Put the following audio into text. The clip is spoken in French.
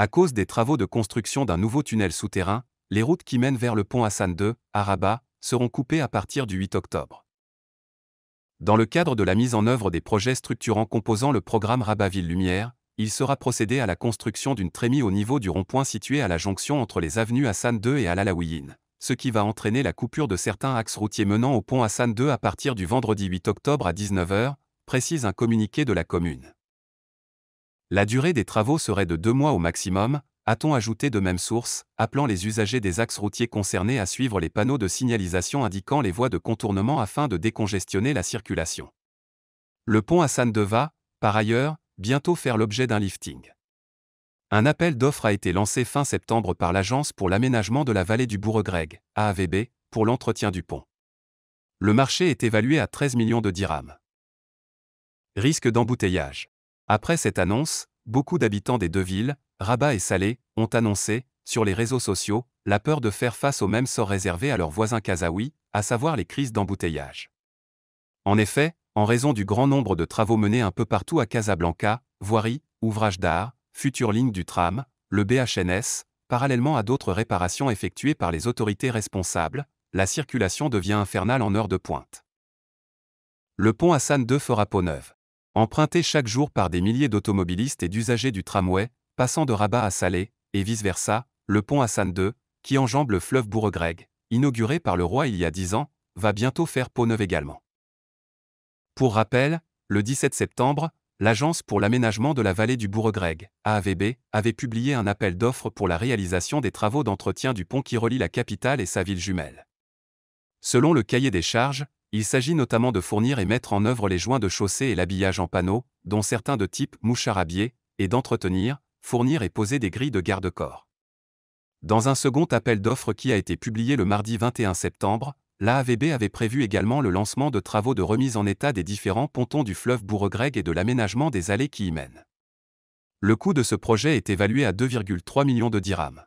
à cause des travaux de construction d'un nouveau tunnel souterrain, les routes qui mènent vers le pont Hassan II, à Rabat, seront coupées à partir du 8 octobre. Dans le cadre de la mise en œuvre des projets structurants composant le programme Rabat-Ville Lumière, il sera procédé à la construction d'une trémie au niveau du rond-point situé à la jonction entre les avenues Hassan II et Al-Alaouine, ce qui va entraîner la coupure de certains axes routiers menant au pont Hassan II à partir du vendredi 8 octobre à 19h, précise un communiqué de la commune. La durée des travaux serait de deux mois au maximum, a-t-on ajouté de même source, appelant les usagers des axes routiers concernés à suivre les panneaux de signalisation indiquant les voies de contournement afin de décongestionner la circulation. Le pont Hassan Deva, par ailleurs, bientôt faire l'objet d'un lifting. Un appel d'offres a été lancé fin septembre par l'Agence pour l'aménagement de la vallée du Bourg-Greg, AAVB, pour l'entretien du pont. Le marché est évalué à 13 millions de dirhams. Risque d'embouteillage. Après cette annonce, beaucoup d'habitants des deux villes, Rabat et Salé, ont annoncé, sur les réseaux sociaux, la peur de faire face au même sort réservé à leurs voisins kazaouis, à savoir les crises d'embouteillage. En effet, en raison du grand nombre de travaux menés un peu partout à Casablanca, voirie, ouvrages d'art, future ligne du tram, le BHNS, parallèlement à d'autres réparations effectuées par les autorités responsables, la circulation devient infernale en heure de pointe. Le pont Hassan II fera peau neuve emprunté chaque jour par des milliers d'automobilistes et d'usagers du tramway, passant de Rabat à Salé, et vice-versa, le pont Hassan II, qui enjambe le fleuve Bouregreg, inauguré par le roi il y a dix ans, va bientôt faire peau neuve également. Pour rappel, le 17 septembre, l'Agence pour l'aménagement de la vallée du Bourregreg, AAVB, avait publié un appel d'offres pour la réalisation des travaux d'entretien du pont qui relie la capitale et sa ville jumelle. Selon le cahier des charges, il s'agit notamment de fournir et mettre en œuvre les joints de chaussée et l'habillage en panneaux, dont certains de type biais, et d'entretenir, fournir et poser des grilles de garde-corps. Dans un second appel d'offres qui a été publié le mardi 21 septembre, l'AAVB avait prévu également le lancement de travaux de remise en état des différents pontons du fleuve Bouregreg et de l'aménagement des allées qui y mènent. Le coût de ce projet est évalué à 2,3 millions de dirhams.